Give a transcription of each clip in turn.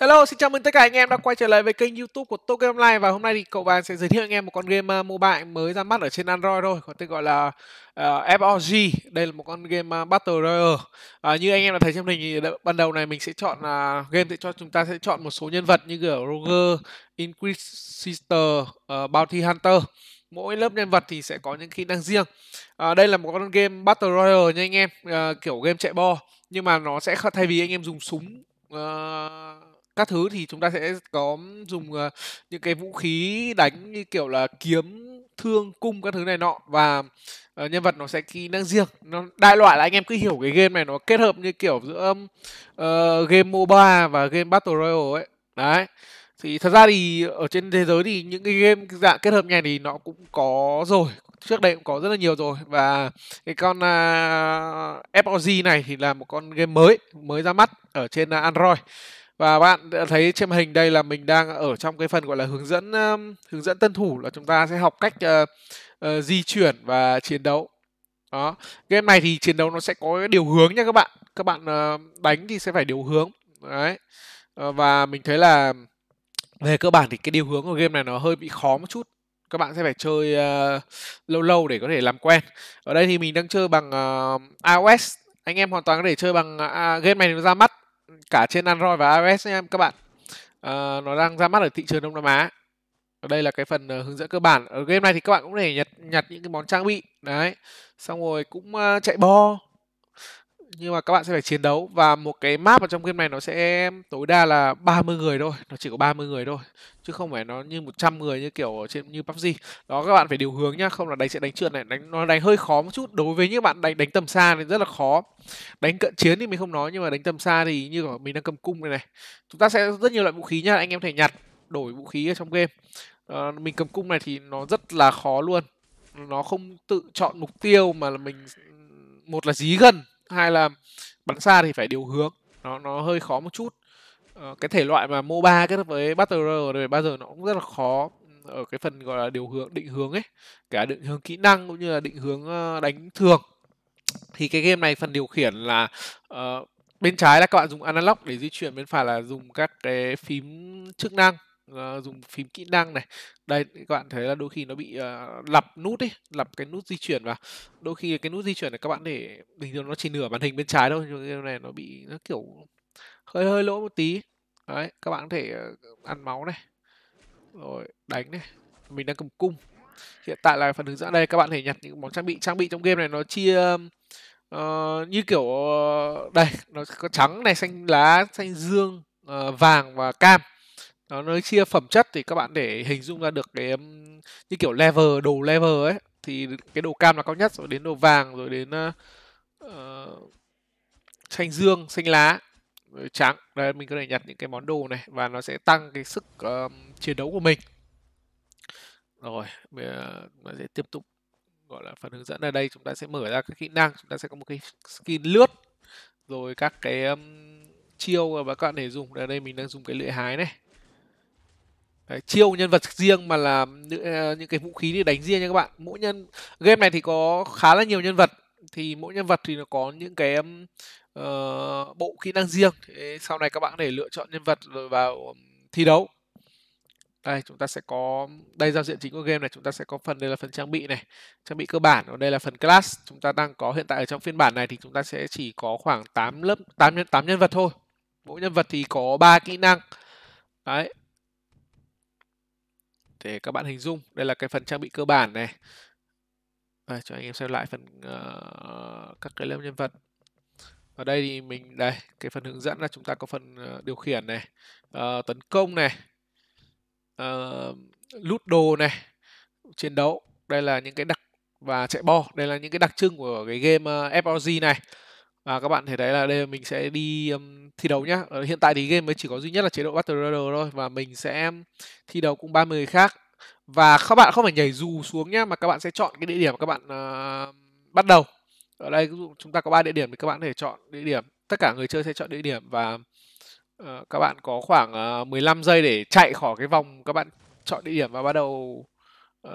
Hello, xin chào mừng tất cả anh em đã quay trở lại với kênh YouTube của Tokyo Online và hôm nay thì cậu bạn sẽ giới thiệu anh em một con game uh, mobile mới ra mắt ở trên Android thôi, có tên gọi là uh, FOG. Đây là một con game uh, Battle Royale. Uh, như anh em đã thấy trong hình thì ban đầu này mình sẽ chọn uh, game sẽ cho chúng ta sẽ chọn một số nhân vật như kiểu Roger, Inquisitor, uh, Bounty Hunter mỗi lớp nhân vật thì sẽ có những kỹ năng riêng à, đây là một con game battle royale nha anh em à, kiểu game chạy bo nhưng mà nó sẽ thay vì anh em dùng súng uh, các thứ thì chúng ta sẽ có dùng uh, những cái vũ khí đánh như kiểu là kiếm thương cung các thứ này nọ và uh, nhân vật nó sẽ kỹ năng riêng nó đại loại là anh em cứ hiểu cái game này nó kết hợp như kiểu giữa um, uh, game MOBA và game Battle Royale ấy đấy thì thật ra thì ở trên thế giới thì những cái game dạng kết hợp này thì nó cũng có rồi trước đây cũng có rất là nhiều rồi và cái con uh, à, FOG này thì là một con game mới mới ra mắt ở trên uh, Android và bạn đã thấy trên màn hình đây là mình đang ở trong cái phần gọi là hướng dẫn um, hướng dẫn tân thủ là chúng ta sẽ học cách uh, uh, di chuyển và chiến đấu đó game này thì chiến đấu nó sẽ có cái điều hướng nha các bạn các bạn uh, đánh thì sẽ phải điều hướng đấy uh, và mình thấy là về cơ bản thì cái điều hướng của game này nó hơi bị khó một chút các bạn sẽ phải chơi uh, lâu lâu để có thể làm quen ở đây thì mình đang chơi bằng uh, iOS anh em hoàn toàn có thể chơi bằng uh, game này nó ra mắt cả trên Android và iOS nha các bạn à, nó đang ra mắt ở thị trường Đông Nam Á ở đây là cái phần ờ, hướng dẫn cơ bản ở game này thì các bạn cũng để nhặt nhặt những cái món trang bị đấy xong rồi cũng ờ, chạy bo nhưng mà các bạn sẽ phải chiến đấu và một cái map ở trong game này nó sẽ tối đa là 30 người thôi nó chỉ có 30 người thôi chứ không phải nó như 100 người như kiểu trên như PUBG đó các bạn phải điều hướng nhá không là đánh sẽ đánh trượt này đánh nó đánh hơi khó một chút đối với những bạn đánh đánh tầm xa thì rất là khó đánh cận chiến thì mình không nói nhưng mà đánh tầm xa thì như mình đang cầm cung này này chúng ta sẽ rất nhiều loại vũ khí nhá anh em thể nhặt đổi vũ khí ở trong game à, mình cầm cung này thì nó rất là khó luôn nó không tự chọn mục tiêu mà là mình một là dí gần hai là bắn xa thì phải điều hướng nó nó hơi khó một chút ờ, cái thể loại mà moba kết hợp với battle royale bao giờ nó cũng rất là khó ừ, ở cái phần gọi là điều hướng định hướng ấy cả định hướng kỹ năng cũng như là định hướng ờ, đánh thường thì cái game này phần điều khiển là uh, bên trái là các bạn dùng analog để di chuyển bên phải là dùng các cái phím chức năng uh, dùng phím kỹ năng này đây các bạn thấy là đôi khi nó bị uh, lặp nút ấy lặp cái nút di chuyển vào đôi khi cái nút di chuyển này các bạn để bình thường nó chỉ nửa màn hình bên trái thôi nhưng cái này nó bị nó kiểu hơi hơi lỗi một tí đấy các bạn có thể ờ, ăn máu này rồi đánh này mình đang cầm cung hiện tại là phần hướng dẫn đây các bạn thể nhặt những món trang bị trang bị trong game này nó chia uh, như kiểu uh, đây nó có trắng này xanh lá xanh dương uh, vàng và cam nó nói chia phẩm chất thì các bạn để hình dung ra được cái như kiểu level đồ level ấy thì cái đồ cam là cao nhất rồi đến đồ vàng rồi đến uh, xanh dương xanh lá rồi trắng đây mình có thể nhặt những cái món đồ này và nó sẽ tăng cái sức uh, chiến đấu của mình rồi mình sẽ tiếp tục gọi là phần hướng dẫn ở đây chúng ta sẽ mở ra các kỹ năng chúng ta sẽ có một cái skin lướt rồi các cái um, chiêu mà các bạn để dùng ở đây mình đang dùng cái lưỡi hái này Đấy, chiêu nhân vật riêng mà là ờ, những cái vũ khí để đánh riêng nha các bạn mỗi nhân game này thì có khá là nhiều nhân vật thì mỗi nhân vật thì nó có những cái uh, bộ kỹ năng riêng Thế sau này các bạn để lựa chọn nhân vật rồi vào thi đấu đây chúng ta sẽ có đây giao diện chính của game này chúng ta sẽ có phần đây là phần trang bị này trang bị cơ bản còn đây là phần class chúng ta đang có hiện tại ở trong phiên bản này thì chúng ta sẽ chỉ có khoảng 8 lớp 8 nhân 8 nhân vật thôi mỗi nhân vật thì có 3 kỹ năng đấy để các bạn hình dung đây là cái phần trang bị cơ bản này đây, cho anh em xem lại phần uh, các cái lớp nhân vật ở đây thì mình đây cái phần hướng dẫn là chúng ta có phần uh, điều khiển này uh, tấn công này uh, lút đồ này chiến đấu đây là những cái đặc và chạy bo đây là những cái đặc trưng của cái game uh, FRG này và các bạn thấy đấy là đây mình sẽ đi um, thi đấu nhá ờ, hiện tại thì game mới chỉ có duy nhất là chế độ battle royale thôi và mình sẽ thi đấu cùng 30 người khác và các bạn không phải nhảy dù xuống nhá mà các bạn sẽ chọn cái địa điểm mà các bạn uh, bắt đầu ở đây ví dụ chúng ta có ba địa điểm thì các bạn có thể chọn địa điểm tất cả người chơi sẽ chọn địa điểm và uh, các bạn có khoảng uh, 15 giây để chạy khỏi cái vòng các bạn chọn địa điểm và bắt đầu uh,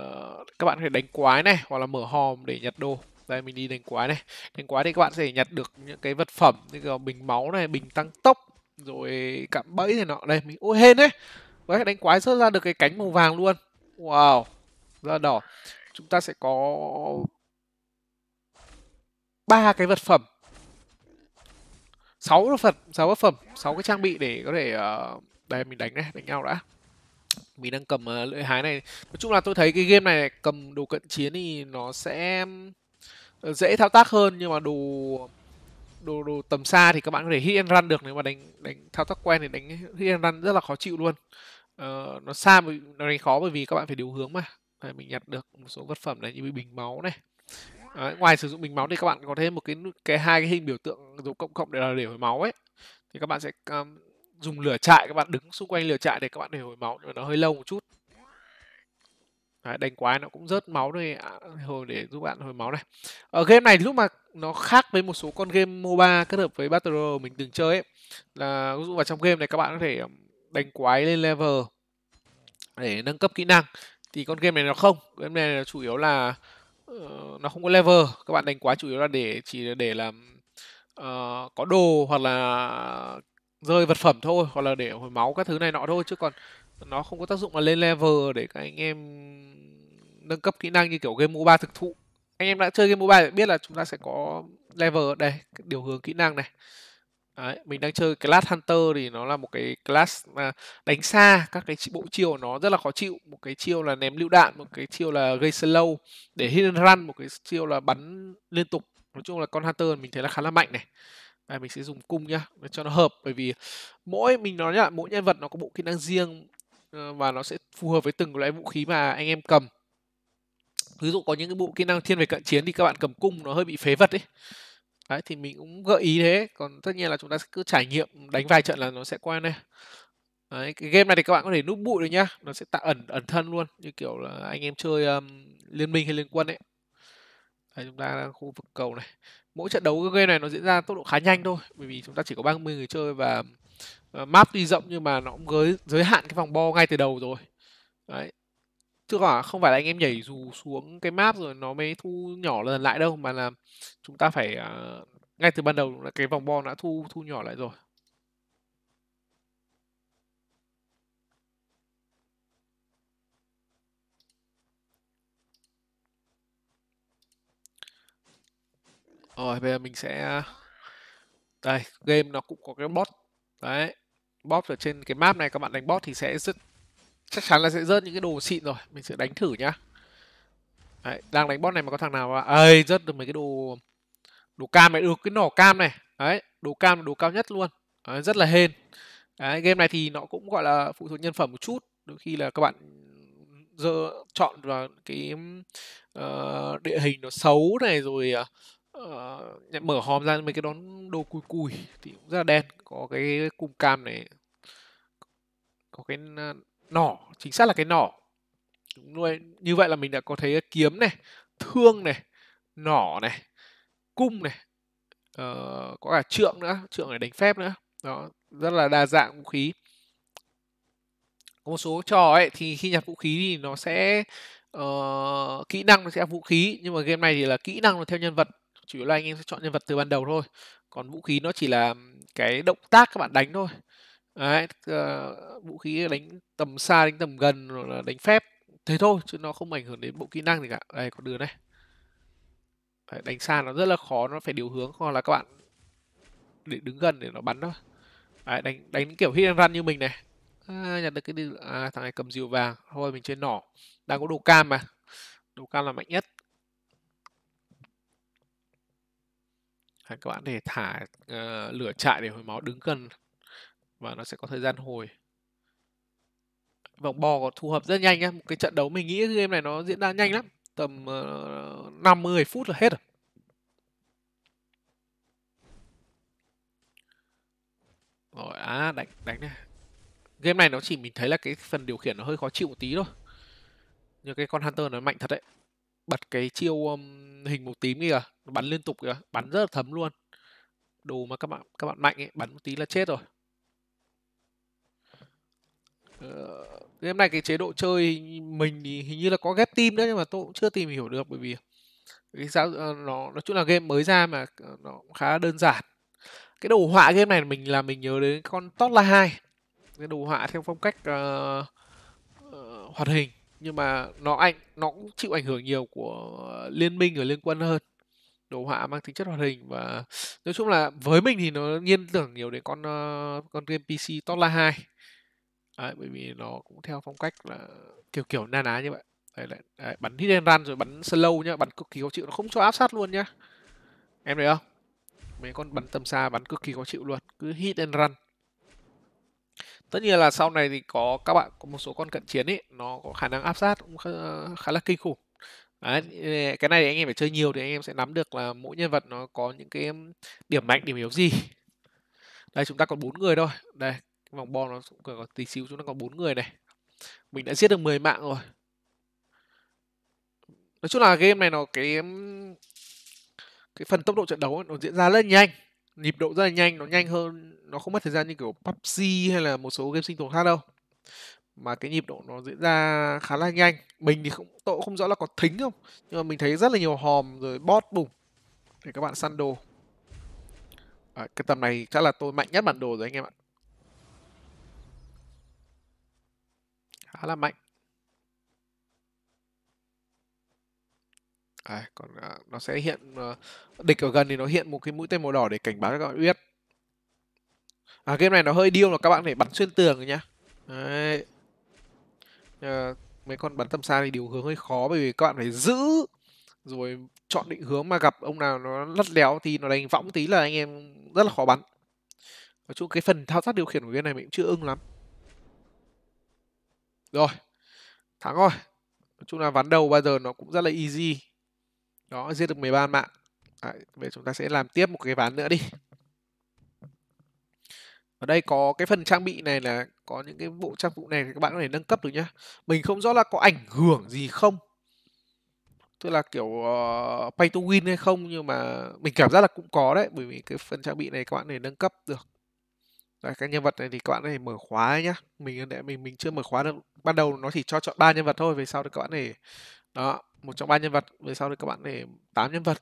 các bạn có thể đánh quái này hoặc là mở hòm để nhặt đồ đây mình đi đánh quái này đánh quái thì các bạn sẽ nhặt được những cái vật phẩm như là bình máu này bình tăng tốc rồi cạm bẫy này nọ đây mình ôi hên đấy đấy đánh quái rớt ra được cái cánh màu vàng luôn wow ra đỏ chúng ta sẽ có ba cái vật phẩm sáu vật phẩm sáu vật phẩm sáu cái trang bị để có thể ờ, đây mình đánh này đánh nhau đã mình đang cầm ờ, lưỡi hái này nói chung là tôi thấy cái game này cầm đồ cận chiến thì nó sẽ dễ thao tác hơn nhưng mà đồ đồ đồ tầm xa thì các bạn có thể hit and run được nếu mà đánh đánh thao tác quen thì đánh hit and run rất là khó chịu luôn uh, nó xa nó đánh khó bởi vì các bạn phải điều hướng mà Đây, mình nhặt được một số vật phẩm này như bình máu này Đấy, ngoài sử dụng bình máu thì các bạn có thêm một cái cái hai cái hình biểu tượng dấu cộng cộng để là để hồi máu ấy thì các bạn sẽ um, dùng lửa trại các bạn đứng xung quanh lửa trại để các bạn để hồi máu nhưng mà nó hơi lâu một chút Đấy, đánh quái nó cũng rớt máu đây à, hồi để giúp bạn hồi máu này ở ờ, game này lúc mà nó khác với một số con game MOBA kết hợp với Battle Royale mình từng chơi ấy là ví dụ vào trong game này các bạn có thể đánh quái lên level để nâng cấp kỹ năng thì con game này nó không game này nó chủ yếu là uh, nó không có level các bạn đánh quái chủ yếu là để chỉ để làm uh, có đồ hoặc là rơi vật phẩm thôi hoặc là để hồi máu các thứ này nọ thôi chứ còn nó không có tác dụng là lên level để các anh em nâng cấp kỹ năng như kiểu game mobile thực thụ anh em đã chơi game mobile thì biết là chúng ta sẽ có level đây điều hướng kỹ năng này Đấy, mình đang chơi class hunter thì nó là một cái class mà đánh xa các cái bộ chiêu nó rất là khó chịu một cái chiêu là ném lựu đạn một cái chiêu là gây slow để hit run một cái chiêu là bắn liên tục nói chung là con hunter mình thấy là khá là mạnh này Đây mình sẽ dùng cung nhá để cho nó hợp bởi vì mỗi mình nói nhá mỗi nhân vật nó có bộ kỹ năng riêng Ờ, và nó sẽ phù hợp với từng loại vũ khí mà anh em cầm ví dụ có những cái bộ kỹ năng thiên về cận chiến thì các bạn cầm cung nó hơi bị phế vật ấy đấy thì mình cũng gợi ý thế còn tất nhiên là chúng ta cứ trải nghiệm đánh vài trận là nó sẽ quen đây Đấy, cái game này thì các bạn có thể núp bụi được nhá nó sẽ tạo ẩn ẩn thân luôn như kiểu là anh em chơi um, liên minh hay liên quân ấy Đấy, chúng ta đang khu vực cầu này mỗi trận đấu cái game này nó diễn ra tốc độ khá nhanh thôi bởi vì chúng ta chỉ có 30 người chơi và Ờ, map tuy rộng nhưng mà nó cũng giới giới hạn cái vòng bo ngay từ đầu rồi đấy chứ quả không phải là anh em nhảy dù xuống cái map rồi nó mới thu nhỏ lần lại đâu mà là chúng ta phải uh, ngay từ ban đầu là cái vòng bo đã thu thu nhỏ lại rồi rồi bây giờ mình sẽ à, đây game nó cũng có cái bot đấy bóp ở trên cái map này các bạn đánh bot thì sẽ rất chắc chắn là sẽ rớt những cái đồ xịn rồi mình sẽ đánh thử nhá Đấy, đang đánh bot này mà có thằng nào mà ơi rớt được mấy cái đồ đồ cam này được ừ, cái nỏ cam này đấy đồ cam là đồ cao nhất luôn đấy, rất là hên đấy, game này thì nó cũng gọi là phụ thuộc nhân phẩm một chút đôi khi là các bạn giờ chọn vào cái uh, địa hình nó xấu này rồi uh, uh, mở hòm ra mấy cái đón đồ cùi cùi thì cũng rất là đen có cái cung cam này có cái ờ, nỏ chính xác là cái nỏ đúng nuôi như vậy là mình đã có thấy kiếm này thương này nỏ này cung này uh, có cả trượng nữa trượng để đánh phép nữa đó rất là đa dạng vũ khí có một số trò ấy thì khi nhập vũ khí thì nó sẽ uh, kỹ năng nó sẽ vũ khí nhưng mà game này thì là kỹ năng nó theo nhân vật chủ yếu là anh em sẽ chọn nhân vật từ ban đầu thôi còn vũ khí nó chỉ là cái động tác các bạn đánh thôi Đấy, uh, vũ khí đánh tầm xa đánh tầm gần rồi là đánh phép thế thôi chứ nó không ảnh hưởng đến bộ kỹ năng gì cả đây có đường này Đấy, đánh xa nó rất là khó nó phải điều hướng hoặc là các bạn để đứng gần để nó bắn thôi Đấy, đánh đánh kiểu hit and run như mình này à, nhặt được cái à, thằng này cầm dìu vàng thôi mình chơi nỏ đang có đồ cam mà đồ cam là mạnh nhất Đấy, các bạn để thả uh, lửa chạy để hồi máu đứng gần và nó sẽ có thời gian hồi vòng bò có thu hợp rất nhanh nhá một cái trận đấu mình nghĩ game này nó diễn ra nhanh lắm tầm uh, ờ, 50 phút là hết rồi rồi à đánh đánh này game này nó chỉ mình thấy là cái phần điều khiển nó hơi khó chịu một tí thôi nhưng cái con hunter nó mạnh thật đấy bật cái chiêu um, hình màu tím kìa bắn liên tục kìa bắn rất là thấm luôn đồ mà các bạn các bạn mạnh ấy bắn một tí là chết rồi ờ, game này cái chế độ chơi mình thì hình như là có ghép tim đấy nhưng mà tôi cũng chưa tìm hiểu được bởi vì cái giáo ờ, nó nói chung là game mới ra mà ờ, nó cũng khá đơn giản cái đồ họa game này mình là mình nhớ đến con Totla 2 cái đồ họa theo phong cách uh, uh, hoạt hình nhưng mà nó ảnh nó cũng chịu ảnh hưởng nhiều của liên minh ở liên quân hơn đồ họa mang tính chất hoạt hình và nói chung là với mình thì nó nghiêng tưởng nhiều đến con ờ, con game PC tola 2 đấy, bởi vì nó cũng theo phong cách là kiểu kiểu na ná như vậy đấy, đấy, đấy, bắn hit and run rồi bắn slow nhá bắn cực kỳ khó chịu nó không cho áp sát luôn nhá em thấy không mấy con bắn tầm xa bắn cực kỳ khó chịu luôn cứ hit and run tất nhiên là sau này thì có các bạn có một số con cận chiến ấy nó có khả năng áp sát cũng khá, khá là kinh khủng Đấy, cái này thì anh em phải chơi nhiều thì anh em sẽ nắm được là mỗi nhân vật nó có những cái điểm mạnh điểm yếu gì đây chúng ta còn bốn người thôi đây cái vòng bo nó cũng còn tí xíu chúng ta còn bốn người này mình đã giết được 10 mạng rồi nói chung là game này nó cái cái phần tốc độ trận đấu ấy, nó diễn ra rất nhanh nhịp độ rất là nhanh nó nhanh hơn nó không mất thời gian như kiểu PUBG hay là một số game sinh tồn khác đâu mà cái nhịp độ nó diễn ra khá là nhanh mình thì không tôi cũng không rõ là có thính không nhưng mà mình thấy rất là nhiều hòm rồi bot bùng để các bạn săn đồ à, cái tầm này chắc là tôi mạnh nhất bản đồ rồi anh em ạ khá là mạnh Đấy, còn à, nó sẽ hiện à, địch ở gần thì nó hiện một cái mũi tên màu đỏ để cảnh báo cho các bạn biết. À, game này nó hơi điêu là các bạn phải bắn xuyên tường nhá. Đấy. À, mấy con bắn tầm xa thì điều hướng hơi khó bởi vì các bạn phải giữ rồi chọn định hướng mà gặp ông nào nó lắt léo thì nó đánh võng tí là anh em rất là khó bắn. Nói chung cái phần thao tác điều khiển của game này mình cũng chưa ưng lắm. Rồi, thắng rồi. Nói chung là ván đầu bao giờ nó cũng rất là easy. Đó, giết được 13 mạng. Đấy, vậy chúng ta sẽ làm tiếp một cái ván nữa đi. Ở đây có cái phần trang bị này là có những cái bộ trang phục này thì các bạn có thể nâng cấp được nhá. Mình không rõ là có ảnh hưởng gì không. Tức là kiểu uh, pay to win hay không nhưng mà mình cảm giác là cũng có đấy bởi vì cái phần trang bị này các bạn có nâng cấp được. Đấy, cái nhân vật này thì các bạn có mở khóa nhá. Mình để mình mình chưa mở khóa được. Ban đầu nó chỉ cho chọn ba nhân vật thôi, về sau thì các bạn có đó một trong ba nhân vật về sau thì các bạn để tám nhân vật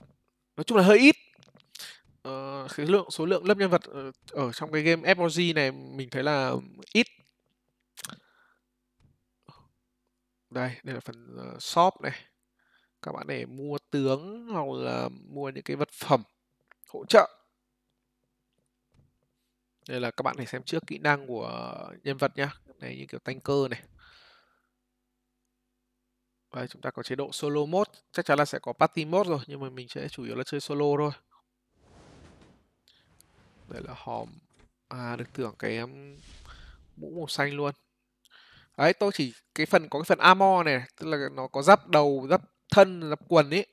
nói chung là hơi ít ờ, cái lượng số lượng lớp nhân vật ờ, ở trong cái game FOG này mình thấy là ít đây đây là phần ờ, shop này các bạn để mua tướng hoặc là mua những cái vật phẩm hỗ trợ đây là các bạn phải xem trước kỹ năng của nhân vật nhá này như kiểu tanker này đây, chúng ta có chế độ solo mode, chắc chắn là sẽ có party mode rồi, nhưng mà mình sẽ chủ yếu là chơi solo thôi. Đây là hòm, à được tưởng cái mũ màu xanh luôn. Đấy, tôi chỉ cái phần có cái phần armor này, tức là nó có giáp đầu, giáp thân, giáp quần ấy.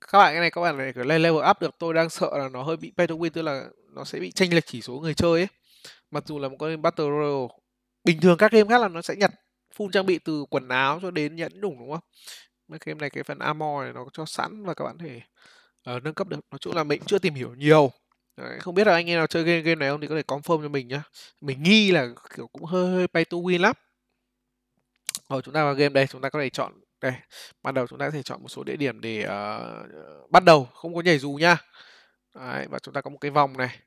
Các bạn cái này các bạn này phải level up được, tôi đang sợ là nó hơi bị pay to win, tức là nó sẽ bị chênh lệch chỉ số người chơi ấy. Mặc dù là một con battle royale bình thường các game khác là nó sẽ nhặt full trang bị từ quần áo cho đến nhẫn đủng đúng không mấy game này cái phần armor này nó cho sẵn và các bạn thể uh, nâng cấp được nói chung là mình chưa tìm hiểu nhiều Đấy, không biết là anh em nào chơi game game này không thì có thể confirm cho mình nhá mình nghi là kiểu cũng hơi hơi pay to win lắm rồi ờ, chúng ta vào game đây chúng ta có thể chọn đây ban đầu chúng ta có thể chọn một số địa điểm để uh, bắt đầu không có nhảy dù nha Đấy, và chúng ta có một cái vòng này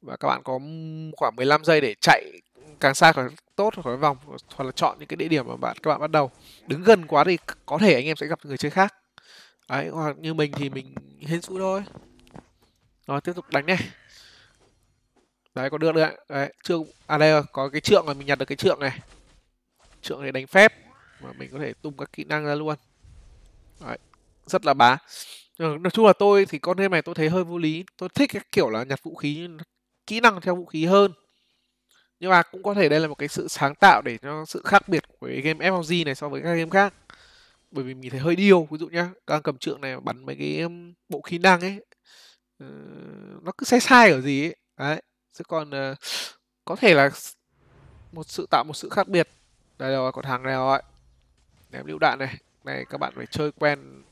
và các bạn có khoảng 15 giây để chạy càng xa càng tốt khỏi vòng hoặc là chọn những cái địa điểm mà bạn các bạn bắt đầu đứng gần quá thì có thể anh em sẽ gặp người chơi khác đấy hoặc như mình thì mình hiến rũ thôi rồi tiếp tục đánh này đấy có được đấy đấy trượng à đây rồi, có cái trượng mà mình nhặt được cái trượng này trượng này đánh phép mà mình có thể tung các kỹ năng ra luôn đấy rất là bá ờ, nói chung là tôi thì con game này tôi thấy hơi vô lý tôi thích cái kiểu là nhặt vũ khí kỹ năng theo vũ khí hơn nhưng mà cũng có thể đây là một cái sự sáng tạo để cho sự khác biệt của cái game FLG này so với các game khác bởi vì mình thấy hơi điêu ví dụ nhá đang cầm trượng này bắn mấy cái bộ khí năng ấy uh, nó cứ sai sai ở gì ấy đấy chứ còn uh, có thể là một sự tạo một sự khác biệt đây rồi còn hàng này rồi ném lựu đạn này này các bạn phải chơi quen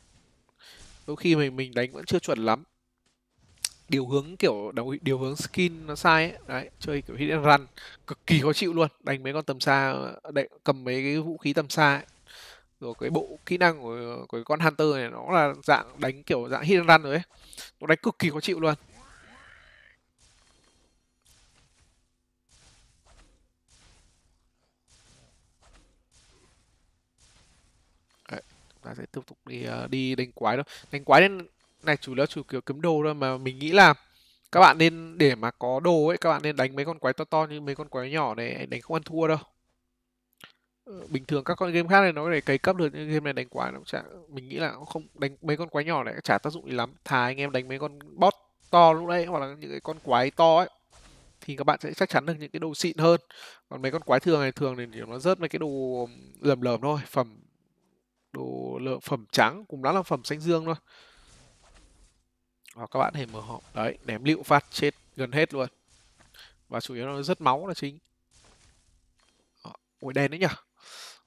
đôi khi mình mình đánh vẫn chưa chuẩn lắm điều hướng kiểu đấu điều hướng skin nó sai ấy. đấy chơi kiểu hit and run cực kỳ khó chịu luôn đánh mấy con tầm xa đánh, cầm mấy cái vũ khí tầm xa ấy. rồi cái bộ kỹ năng của, của con hunter này nó là dạng đánh kiểu dạng hit and run rồi ấy nó đánh cực kỳ khó chịu luôn Đấy, chúng ta sẽ tiếp tục đi ờ, đi đánh quái đâu đánh quái đến này chủ yếu chủ kiểu kiếm đồ thôi mà mình nghĩ là các bạn nên để mà có đồ ấy các bạn nên đánh mấy con quái to to như mấy con quái nhỏ này đánh không ăn thua đâu ờ, bình thường các con game khác này nó để cấy cấp được nhưng game này đánh quái nó chả mình nghĩ là không đánh mấy con quái nhỏ này chả tác dụng gì lắm thà anh em đánh mấy con bot to lúc đấy hoặc là những cái con quái to ấy thì các bạn sẽ chắc chắn được những cái đồ xịn hơn còn mấy con quái thường này thường thì nó rớt mấy cái đồ lởm lởm thôi phẩm đồ lợ phẩm trắng cũng lắm là phẩm xanh dương thôi hoặc các bạn hãy mở hộp đấy ném liệu phát chết gần hết luôn và chủ yếu nó rất máu là chính ờ, ui đen đấy nhở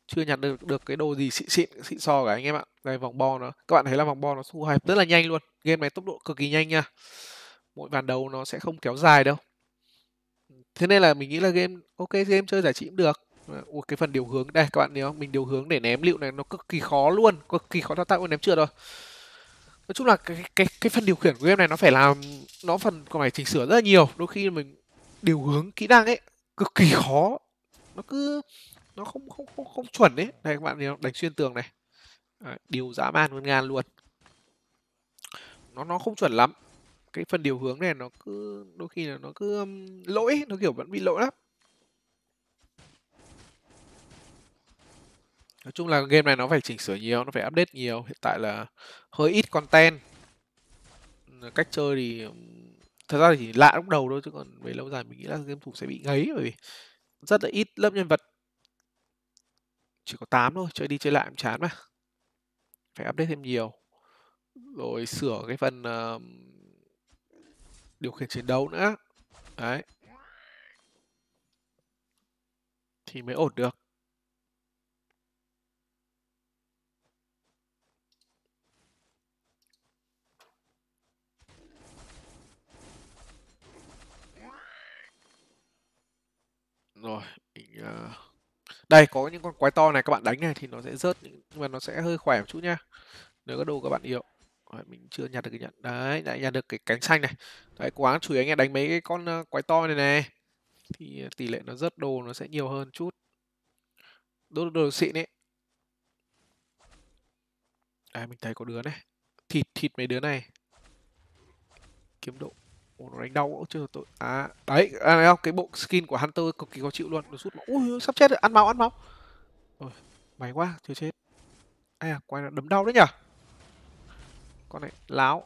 chưa nhặt được được cái đồ gì xịn xịn xịn so cả anh em ạ đây vòng bo nó các bạn thấy là vòng bo nó thu hẹp rất là nhanh luôn game này tốc độ cực kỳ nhanh nha mỗi bàn đầu nó sẽ không kéo dài đâu thế nên là mình nghĩ là game ok game chơi giải trí cũng được Ủa, ờ, cái phần điều hướng đây các bạn nhớ mình điều hướng để ném liệu này nó cực kỳ khó luôn cực kỳ khó thao tác ném chưa rồi nói chung là cái cái cái phần điều khiển của game này nó phải làm nó phần còn phải chỉnh sửa rất là nhiều đôi khi mình điều hướng kỹ năng ấy cực kỳ khó nó cứ nó không không không, không chuẩn đấy này các bạn đánh xuyên tường này à, điều dã man hơn ngàn luôn nó nó không chuẩn lắm cái phần điều hướng này nó cứ đôi khi là nó cứ um, lỗi nó kiểu vẫn bị lỗi lắm nói chung là game này nó phải chỉnh sửa nhiều nó phải update nhiều hiện tại là hơi ít content cách chơi thì thật ra thì chỉ lạ lúc đầu thôi chứ còn về lâu dài mình nghĩ là game thủ sẽ bị ngấy bởi vì rất là ít lớp nhân vật chỉ có 8 thôi chơi đi chơi lại cũng chán mà phải update thêm nhiều rồi sửa cái phần uh, điều khiển chiến đấu nữa đấy thì mới ổn được Rồi, mình uh... đây có những con quái to này các bạn đánh này thì nó sẽ rớt nhưng mà nó sẽ hơi khỏe một chút nhá. Nếu có đồ các bạn yêu. Rồi, mình chưa nhặt được cái nhận. Đấy, lại nhặt được cái cánh xanh này. Đấy, cố gắng chủ anh em đánh mấy cái con ờ, quái to này này. Thì ờ, tỷ lệ nó rớt đồ nó sẽ nhiều hơn chút. Đồ đồ xịn ấy. À, mình thấy có đứa này. Thịt thịt mấy đứa này. Kiếm độ Ủa, nó đánh đau cũng chưa tội à đấy à, này không cái bộ skin của hunter cực kỳ khó chịu luôn nó sút mà ui sắp chết rồi ăn máu ăn máu rồi may quá chưa chết à quay là đấm đau đấy nhở con này láo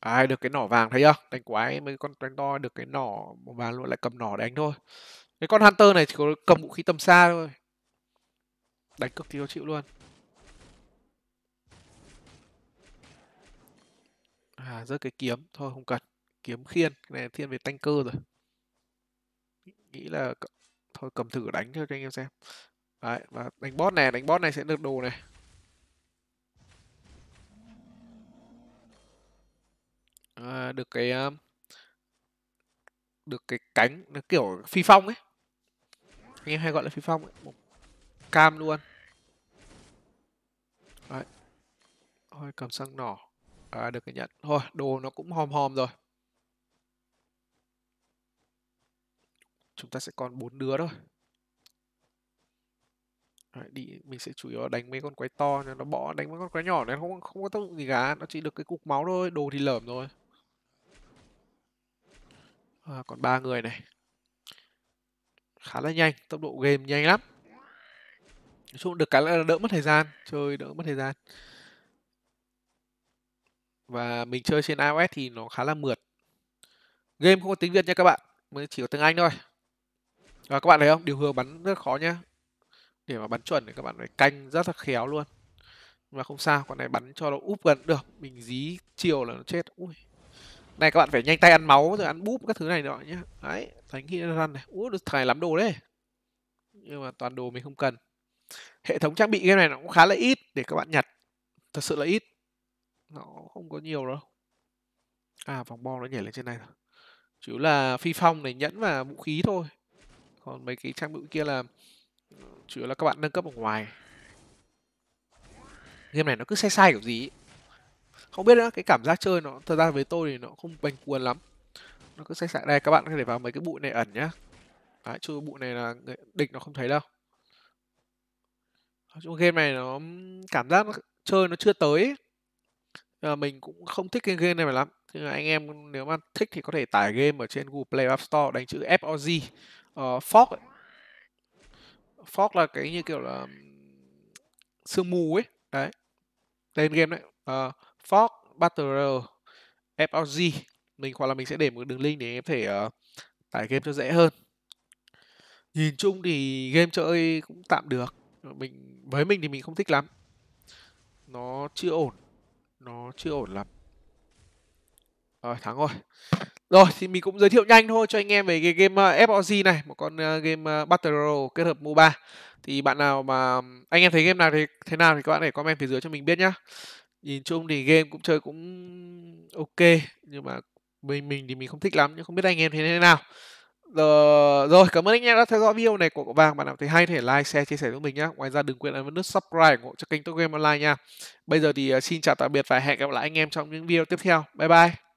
ai à, được cái nỏ vàng thấy chưa đánh quái mấy con đánh to được cái nỏ màu vàng luôn lại cầm nỏ đánh thôi cái con hunter này chỉ có cầm vũ khí tầm xa thôi đánh cực thì khó chịu luôn Hà rớt cái kiếm thôi không cần kiếm khiên cái này thiên về tanh cơ rồi nghĩ là thôi cầm thử đánh cho anh em xem đấy và đánh boss này đánh boss này sẽ được đồ này à, được cái được cái cánh nó kiểu phi phong ấy anh em hay gọi là phi phong ấy cam luôn đấy thôi cầm sang nỏ à, được nhận thôi đồ nó cũng hòm hòm rồi chúng ta sẽ còn bốn đứa thôi Đấy, đi mình sẽ chủ yếu đánh mấy con quái to nên nó bỏ đánh mấy con quái nhỏ này không không có tác dụng gì cả nó chỉ được cái cục máu thôi đồ thì lởm rồi à, còn ba người này khá là nhanh tốc độ game nhanh lắm nói chung được cái là đỡ mất thời gian chơi đỡ mất thời gian và mình chơi trên iOS thì nó khá là mượt game không có tiếng Việt nha các bạn mới chỉ có tiếng Anh thôi và các bạn thấy không điều hướng bắn rất khó nhá để mà bắn chuẩn thì các bạn phải canh rất là khéo luôn mà không sao con này bắn cho nó úp gần được mình dí chiều là nó chết ui này các bạn phải nhanh tay ăn máu rồi ăn búp các thứ này nọ nhá đấy thánh khi ăn này ui được thằng lắm đồ đấy nhưng mà toàn đồ mình không cần hệ thống trang bị game này nó cũng khá là ít để các bạn nhặt thật sự là ít nó không có nhiều đâu à vòng bo nó nhảy lên trên này rồi chứ là phi phong này nhẫn và vũ khí thôi còn mấy cái trang bị kia là ừ, chủ yếu là các bạn nâng cấp ở ngoài game này nó cứ sai sai kiểu gì ấy. không biết nữa cái cảm giác chơi nó thật ra với tôi thì nó không bành cuồn lắm nó cứ sai sai đây các bạn có thể vào mấy cái bụi này ẩn nhá đấy chứ bụi này là địch nó không thấy đâu nói chung game này nó cảm giác nó, chơi nó chưa tới ấy. Ờ, mình cũng không thích cái game này lắm. Thế là anh em nếu mà thích thì có thể tải game ở trên Google Play App Store đánh chữ FOG. Ờ, Fog ấy. Fog là cái như kiểu là sương mù ấy. Đấy. Tên game đấy. Ờ, Fog Battle Royale FOG. Mình hoặc là mình sẽ để một đường link để em có thể uh, tải game cho dễ hơn. Nhìn chung thì game chơi cũng tạm được. Mình với mình thì mình không thích lắm. Nó chưa ổn nó chưa ổn lắm rồi thắng rồi rồi thì mình cũng giới thiệu nhanh thôi cho anh em về cái game ờ, FOG này một con ờ, game ờ, Battle Royale kết hợp MOBA thì bạn nào mà anh em thấy game nào thì thế nào thì các bạn để comment phía dưới cho mình biết nhá nhìn chung thì game cũng chơi cũng ok nhưng mà mình mình thì mình không thích lắm nhưng không biết anh em thấy thế nào Giờ... Rồi, cảm ơn anh em đã theo dõi video này của Cậu Vàng. Bạn nào thấy hay thì like, share, chia sẻ với mình nhé. Ngoài ra đừng quên ấn nút subscribe ủng hộ cho kênh Top Game Online nha. Bây giờ thì ờ, xin chào tạm biệt và hẹn gặp lại anh em trong những video tiếp theo. Bye bye!